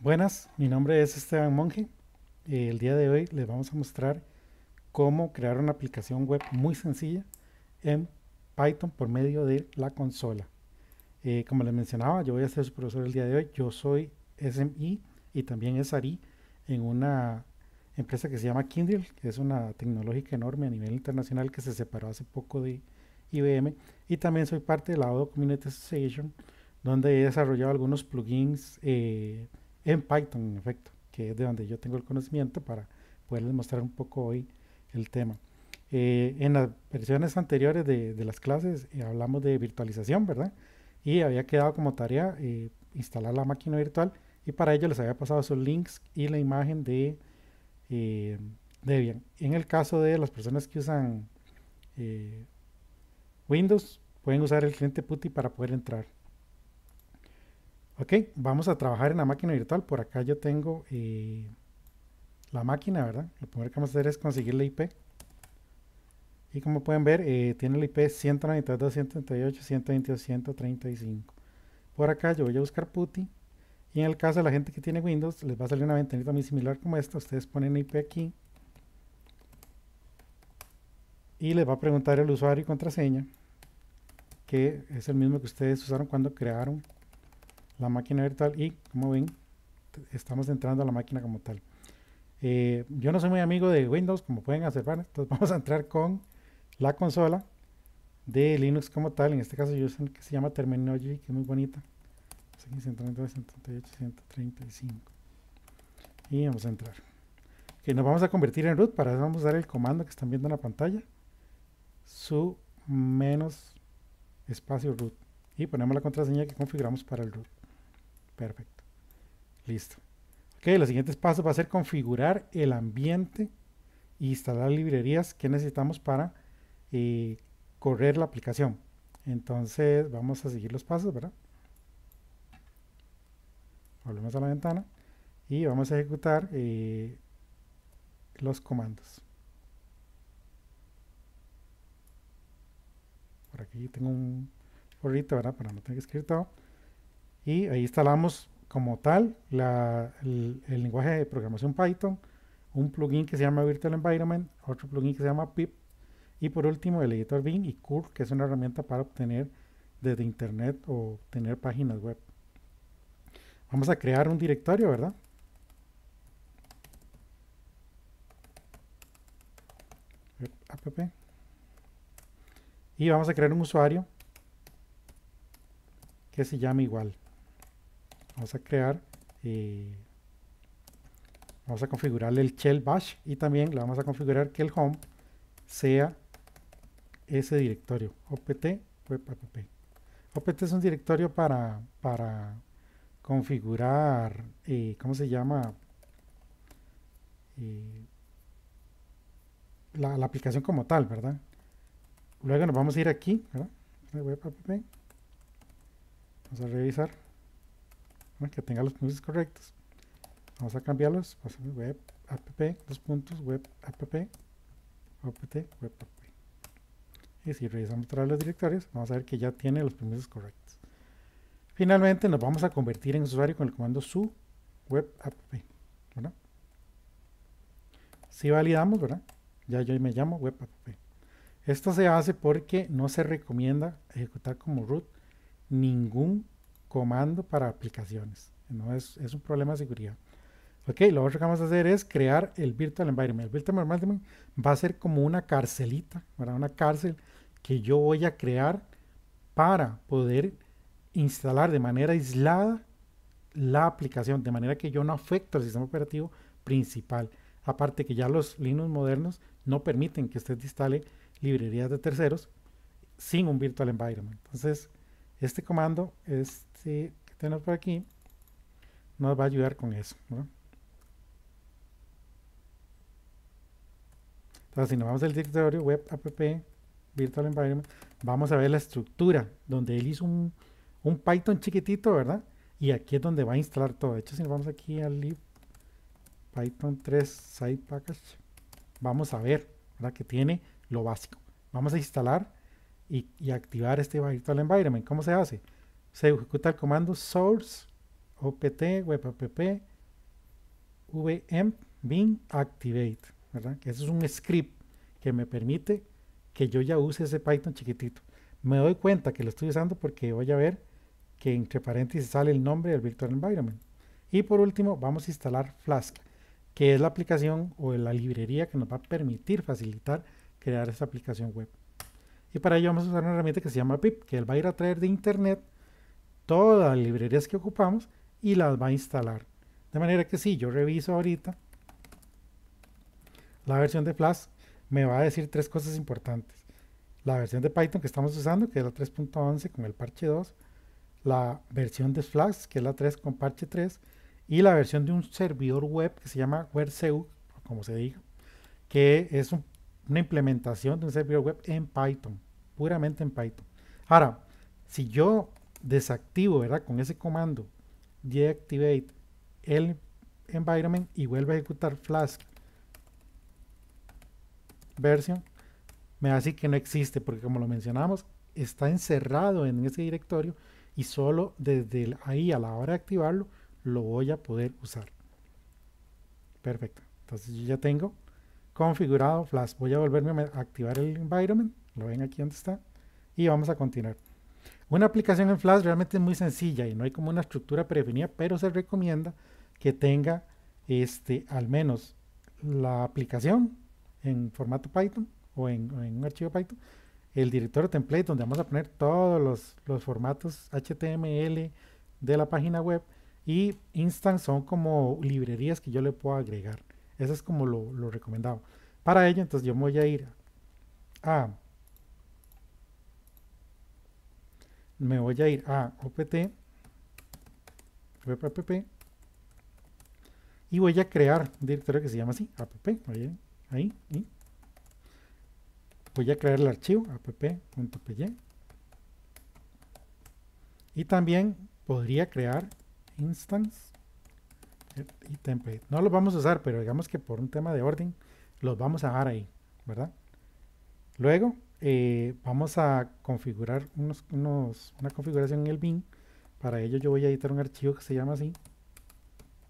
Buenas, mi nombre es Esteban Monge. El día de hoy les vamos a mostrar cómo crear una aplicación web muy sencilla en Python por medio de la consola. Eh, como les mencionaba, yo voy a ser su profesor el día de hoy. Yo soy SMI y también ARI en una empresa que se llama Kindle, que es una tecnológica enorme a nivel internacional que se separó hace poco de IBM. Y también soy parte de la Odo Community Association, donde he desarrollado algunos plugins. Eh, en Python, en efecto, que es de donde yo tengo el conocimiento para poderles mostrar un poco hoy el tema. Eh, en las versiones anteriores de, las clases eh, hablamos de virtualización, ¿verdad? Y había quedado como tarea eh, instalar la máquina virtual y para ello les había pasado sus links y la imagen de Debian. En el caso de las personas que usan Windows, pueden usar el cliente PuTTY para poder entrar. Ok, vamos a trabajar en la máquina virtual. Por acá yo tengo eh, la máquina, ¿verdad? Lo primero que vamos a hacer es conseguir la IP. Y como pueden ver, eh, tiene la IP 192, Por acá yo voy a buscar PuTTY. Y en el caso de la gente que tiene Windows, les va a salir una ventanita muy similar como esta. Ustedes ponen IP aquí. Y les va a preguntar el usuario y contraseña, que es el mismo que ustedes usaron cuando crearon la máquina virtual y, como ven, estamos entrando a la máquina como tal. Eh, yo no soy muy amigo de Windows, como pueden observar, entonces vamos a entrar con la consola de Linux como tal, en este caso yo uso que se llama Terminology, que es muy bonita. Pues y vamos a entrar. Que nos vamos a convertir en root, para eso vamos a dar el comando que están viendo en la pantalla. Su menos espacio root. Y ponemos la contraseña que configuramos para el root. Perfecto. Listo. Ok, los siguientes pasos va a ser configurar el ambiente e instalar librerías que necesitamos para eh, correr la aplicación. Entonces vamos a seguir los pasos, ¿verdad? Volvemos a la ventana y vamos a ejecutar eh, los comandos. Por aquí tengo un forrito, ¿verdad? Para no tener que escribir todo y ahí instalamos como tal el, lenguaje de programación Python, un plugin que se llama Virtual Environment, otro plugin que se llama pip y por último el editor Vim y Curl, que es una herramienta para obtener desde internet o tener páginas web. Vamos a crear un directorio, ¿verdad? app y vamos a crear un usuario que se llame igual Vamos a crear vamos a configurarle el shell bash y también le vamos a configurar que el home sea ese directorio opt opt es un directorio para, para configurar eh, cómo se llama eh, la, aplicación como tal verdad luego nos vamos a ir aquí ¿verdad? vamos a revisar que tenga los permisos correctos. Vamos a cambiarlos, web app, dos puntos web app, opt, web app. Y si revisamos otra las directorias, vamos a ver que ya tiene los permisos correctos. Finalmente nos vamos a convertir en usuario con el comando su web app. Si validamos, ¿verdad? ya yo me llamo web app. Esto se hace porque no se recomienda ejecutar como root ningún comando para aplicaciones. No es, un problema de seguridad. Ok, lo otro que vamos a hacer es crear el Virtual Environment. El Virtual Environment va a ser como una carcelita, Una cárcel que yo voy a crear para poder instalar de manera aislada la aplicación, de manera que yo no afecto al sistema operativo principal. Aparte que ya los Linux modernos no permiten que usted instale librerías de terceros sin un virtual environment. Entonces, este comando este, que tenemos por aquí nos va a ayudar con eso. Entonces, si nos vamos al directorio web app virtual environment, vamos a ver la estructura donde él hizo un, Python chiquitito, ¿verdad? Y aquí es donde va a instalar todo. De hecho, si nos vamos aquí al lib Python 3 site package, vamos a ver ¿verdad? que tiene lo básico. Vamos a instalar y, activar este virtual environment. ¿Cómo se hace? Se ejecuta el comando source opt webapp vm bin activate, ¿verdad? eso es un script que me permite que yo ya use ese Python chiquitito. Me doy cuenta que lo estoy usando porque voy a ver que entre paréntesis sale el nombre del virtual environment. Y por último, vamos a instalar Flask, que es la aplicación o la librería que nos va a permitir facilitar crear esta aplicación web. Y para ello vamos a usar una herramienta que se llama pip, que él va a ir a traer de internet todas las librerías que ocupamos y las va a instalar. De manera que si yo reviso ahorita la versión de Flask me va a decir tres cosas importantes. La versión de Python que estamos usando, que es la 3.11 con el parche 2. La versión de Flask que es la 3 con parche 3. Y la versión de un servidor web que se llama WebSeu, como se diga, que es un una implementación de un servidor web en Python, puramente en Python. Ahora, si yo desactivo, ¿verdad? Con ese comando, deactivate el environment y vuelvo a ejecutar Flask version, me va que no existe, porque como lo mencionamos, está encerrado en ese directorio y solo desde ahí a la hora de activarlo lo voy a poder usar. Perfecto. Entonces yo ya tengo configurado flash, Voy a volverme a activar el environment, lo ven aquí donde está, y vamos a continuar. Una aplicación en flash realmente es muy sencilla y no hay como una estructura prevenida, pero se recomienda que tenga este, al menos la aplicación en formato Python o en, un archivo Python, el directorio template donde vamos a poner todos los, los formatos HTML de la página web y instance son como librerías que yo le puedo agregar. Eso es como lo, recomendado. Para ello, entonces yo me voy a ir a... Me voy a ir a OPT, app, y voy a crear un directorio que se llama así, app, ahí, voy a crear el archivo app.py y también podría crear instance y template. No los vamos a usar, pero digamos que por un tema de orden los vamos a dejar ahí, ¿verdad? Luego eh, vamos a configurar unos, una configuración en el bin. Para ello yo voy a editar un archivo que se llama así,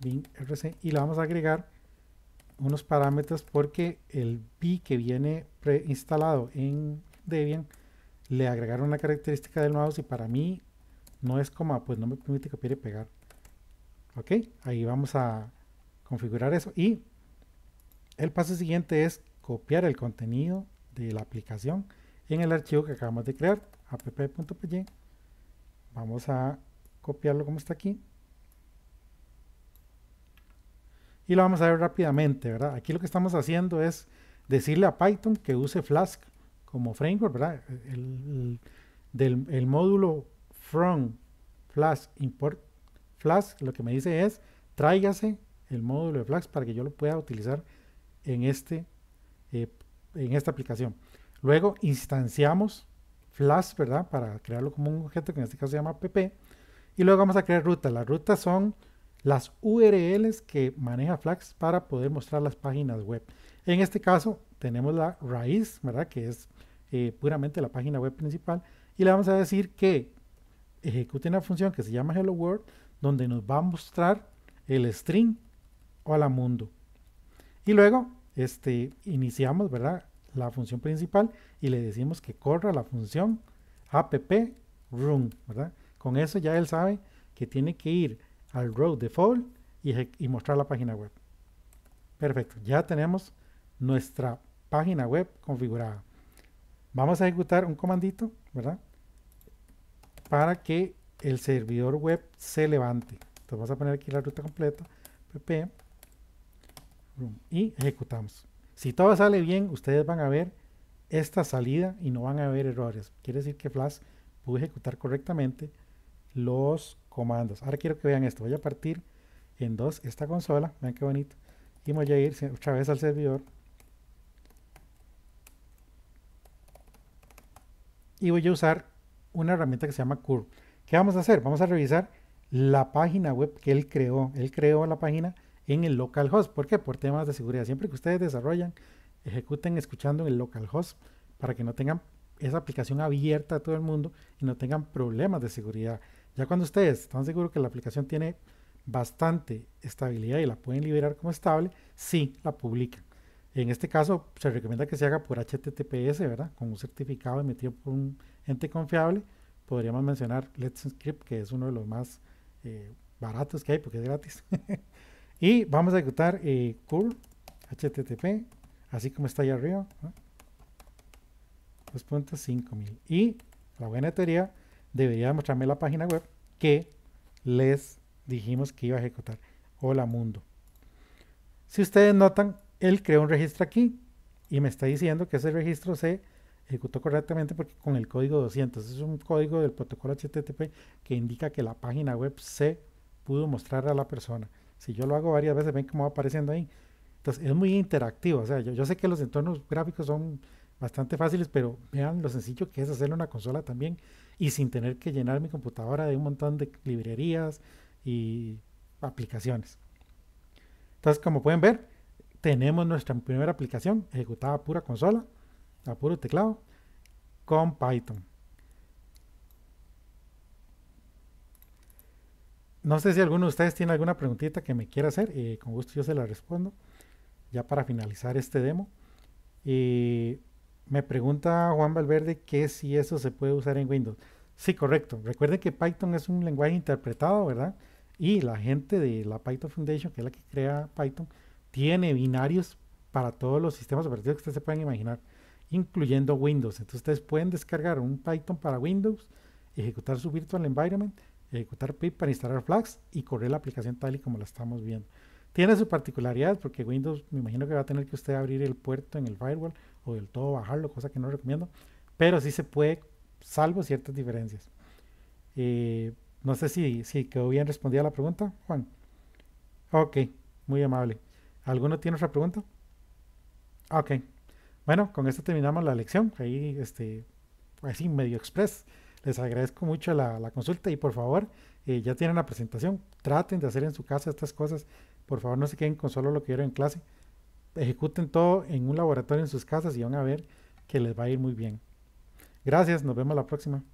bin rc, y le vamos a agregar unos parámetros porque el bin que viene preinstalado en Debian le agregaron una característica del mouse y para mí no es coma, pues no me permite copiar y pegar. Ok, ahí vamos a configurar eso. Y el paso siguiente es copiar el contenido de la aplicación en el archivo que acabamos de crear, app.py. Vamos a copiarlo como está aquí. Y lo vamos a ver rápidamente, ¿verdad? Aquí lo que estamos haciendo es decirle a Python que use Flask como framework, ¿verdad? del, módulo from Flask import Flask lo que me dice es, tráigase el módulo de Flask para que yo lo pueda utilizar en, este, eh, en esta aplicación. Luego instanciamos Flask, ¿verdad? Para crearlo como un objeto que en este caso se llama PP. Y luego vamos a crear rutas. Las rutas son las URLs que maneja Flask para poder mostrar las páginas web. En este caso tenemos la raíz, ¿verdad? Que es eh, puramente la página web principal. Y le vamos a decir que ejecute una función que se llama Hello World donde nos va a mostrar el string hola mundo. Y luego este, iniciamos ¿verdad? la función principal y le decimos que corra la función app run, ¿verdad? Con eso ya él sabe que tiene que ir al row default y, y mostrar la página web. Perfecto, ya tenemos nuestra página web configurada. Vamos a ejecutar un comandito, ¿verdad? Para que el servidor web se levante. Entonces vamos a poner aquí la ruta completa, pp, y ejecutamos. Si todo sale bien, ustedes van a ver esta salida y no van a ver errores. Quiere decir que Flash pudo ejecutar correctamente los comandos. Ahora quiero que vean esto. Voy a partir en dos esta consola. Vean qué bonito. Y voy a ir otra vez al servidor. Y voy a usar una herramienta que se llama Curve. ¿Qué vamos a hacer? Vamos a revisar la página web que él creó. Él creó la página en el localhost. ¿Por qué? Por temas de seguridad. Siempre que ustedes desarrollan, ejecuten escuchando en el localhost para que no tengan esa aplicación abierta a todo el mundo y no tengan problemas de seguridad. Ya cuando ustedes están seguros que la aplicación tiene bastante estabilidad y la pueden liberar como estable, sí la publican. En este caso se recomienda que se haga por HTTPS, ¿verdad? Con un certificado emitido por un ente confiable podríamos mencionar Let's Script, que es uno de los más eh, baratos que hay porque es gratis. y vamos a ejecutar eh, curl http, así como está allá arriba, ¿no? 2.5000. Y la buena teoría debería mostrarme la página web que les dijimos que iba a ejecutar. Hola mundo. Si ustedes notan, él creó un registro aquí y me está diciendo que ese registro se ejecutó correctamente porque con el código 200 es un código del protocolo HTTP que indica que la página web se pudo mostrar a la persona. Si yo lo hago varias veces, ven cómo va apareciendo ahí. Entonces es muy interactivo. O sea, yo, sé que los entornos gráficos son bastante fáciles, pero vean lo sencillo que es hacerlo en una consola también y sin tener que llenar mi computadora de un montón de librerías y aplicaciones. Entonces, como pueden ver, tenemos nuestra primera aplicación ejecutada pura consola a puro teclado con Python. No sé si alguno de ustedes tiene alguna preguntita que me quiera hacer, eh, con gusto yo se la respondo. Ya para finalizar este demo. Eh, me pregunta Juan Valverde que si eso se puede usar en Windows. Sí, correcto. Recuerden que Python es un lenguaje interpretado, ¿verdad? Y la gente de la Python Foundation, que es la que crea Python, tiene binarios para todos los sistemas operativos que ustedes se pueden imaginar incluyendo Windows. Entonces ustedes pueden descargar un Python para Windows, ejecutar su virtual environment, ejecutar pip para instalar Flags y correr la aplicación tal y como la estamos viendo. Tiene su particularidad porque Windows me imagino que va a tener que usted abrir el puerto en el firewall o del todo bajarlo, cosa que no recomiendo, pero sí se puede, salvo ciertas diferencias. Eh, no sé si, si quedó bien respondida la pregunta, Juan. Ok, muy amable. ¿Alguno tiene otra pregunta? Ok, bueno, con esto terminamos la lección. Ahí, este, así medio express. Les agradezco mucho la, consulta y por favor, eh, ya tienen la presentación. Traten de hacer en su casa estas cosas. Por favor, no se queden con solo lo que vieron en clase. Ejecuten todo en un laboratorio en sus casas y van a ver que les va a ir muy bien. Gracias, nos vemos la próxima.